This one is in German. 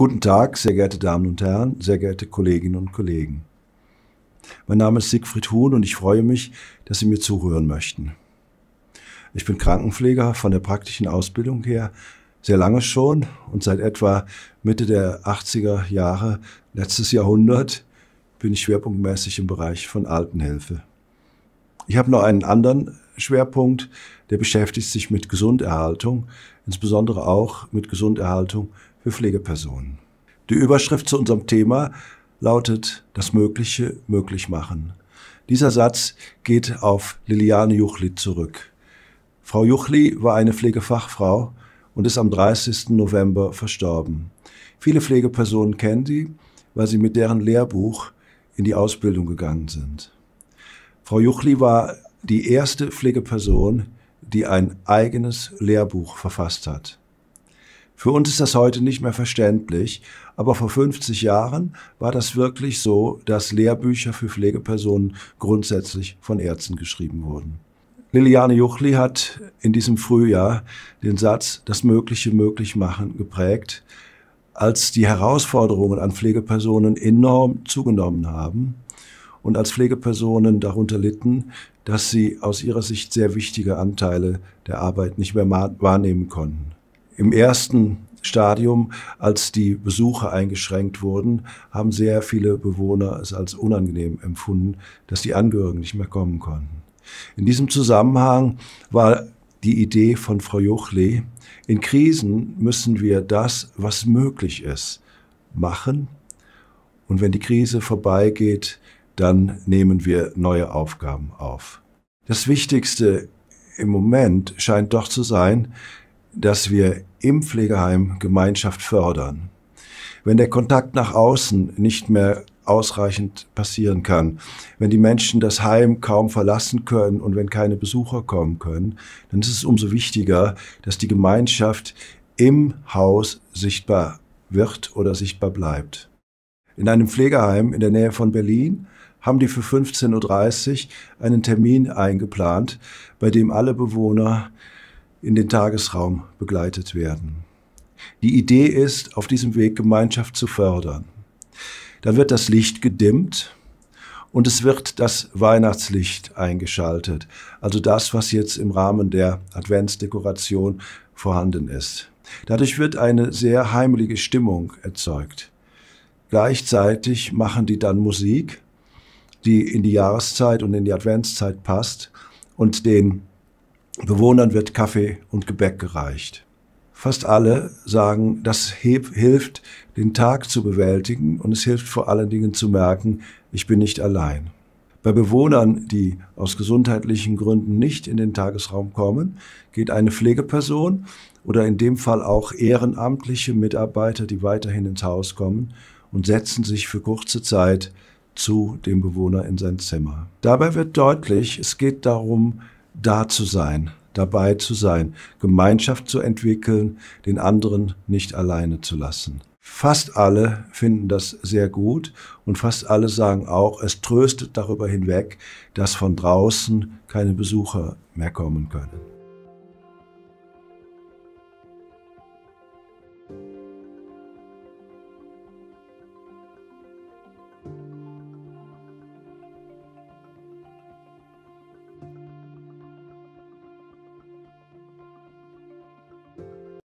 Guten Tag, sehr geehrte Damen und Herren, sehr geehrte Kolleginnen und Kollegen. Mein Name ist Siegfried Huhn und ich freue mich, dass Sie mir zuhören möchten. Ich bin Krankenpfleger von der praktischen Ausbildung her sehr lange schon und seit etwa Mitte der 80er Jahre letztes Jahrhundert bin ich schwerpunktmäßig im Bereich von Altenhilfe. Ich habe noch einen anderen Schwerpunkt, der beschäftigt sich mit Gesunderhaltung, insbesondere auch mit Gesunderhaltung für Pflegepersonen. Die Überschrift zu unserem Thema lautet Das Mögliche möglich machen. Dieser Satz geht auf Liliane Juchli zurück. Frau Juchli war eine Pflegefachfrau und ist am 30. November verstorben. Viele Pflegepersonen kennen sie, weil sie mit deren Lehrbuch in die Ausbildung gegangen sind. Frau Juchli war die erste Pflegeperson, die ein eigenes Lehrbuch verfasst hat. Für uns ist das heute nicht mehr verständlich, aber vor 50 Jahren war das wirklich so, dass Lehrbücher für Pflegepersonen grundsätzlich von Ärzten geschrieben wurden. Liliane Juchli hat in diesem Frühjahr den Satz Das Mögliche möglich machen geprägt, als die Herausforderungen an Pflegepersonen enorm zugenommen haben und als Pflegepersonen darunter litten, dass sie aus ihrer Sicht sehr wichtige Anteile der Arbeit nicht mehr wahrnehmen konnten. Im ersten Stadium, als die Besuche eingeschränkt wurden, haben sehr viele Bewohner es als unangenehm empfunden, dass die Angehörigen nicht mehr kommen konnten. In diesem Zusammenhang war die Idee von Frau Jochle, in Krisen müssen wir das, was möglich ist, machen. Und wenn die Krise vorbeigeht, dann nehmen wir neue Aufgaben auf. Das Wichtigste im Moment scheint doch zu sein, dass wir im Pflegeheim Gemeinschaft fördern. Wenn der Kontakt nach außen nicht mehr ausreichend passieren kann, wenn die Menschen das Heim kaum verlassen können und wenn keine Besucher kommen können, dann ist es umso wichtiger, dass die Gemeinschaft im Haus sichtbar wird oder sichtbar bleibt. In einem Pflegeheim in der Nähe von Berlin haben die für 15.30 Uhr einen Termin eingeplant, bei dem alle Bewohner in den Tagesraum begleitet werden. Die Idee ist, auf diesem Weg Gemeinschaft zu fördern. Dann wird das Licht gedimmt und es wird das Weihnachtslicht eingeschaltet, also das, was jetzt im Rahmen der Adventsdekoration vorhanden ist. Dadurch wird eine sehr heimelige Stimmung erzeugt. Gleichzeitig machen die dann Musik, die in die Jahreszeit und in die Adventszeit passt und den Bewohnern wird Kaffee und Gebäck gereicht. Fast alle sagen, das hilft, den Tag zu bewältigen und es hilft vor allen Dingen zu merken, ich bin nicht allein. Bei Bewohnern, die aus gesundheitlichen Gründen nicht in den Tagesraum kommen, geht eine Pflegeperson oder in dem Fall auch ehrenamtliche Mitarbeiter, die weiterhin ins Haus kommen und setzen sich für kurze Zeit zu dem Bewohner in sein Zimmer. Dabei wird deutlich, es geht darum, da zu sein, dabei zu sein, Gemeinschaft zu entwickeln, den anderen nicht alleine zu lassen. Fast alle finden das sehr gut und fast alle sagen auch, es tröstet darüber hinweg, dass von draußen keine Besucher mehr kommen können.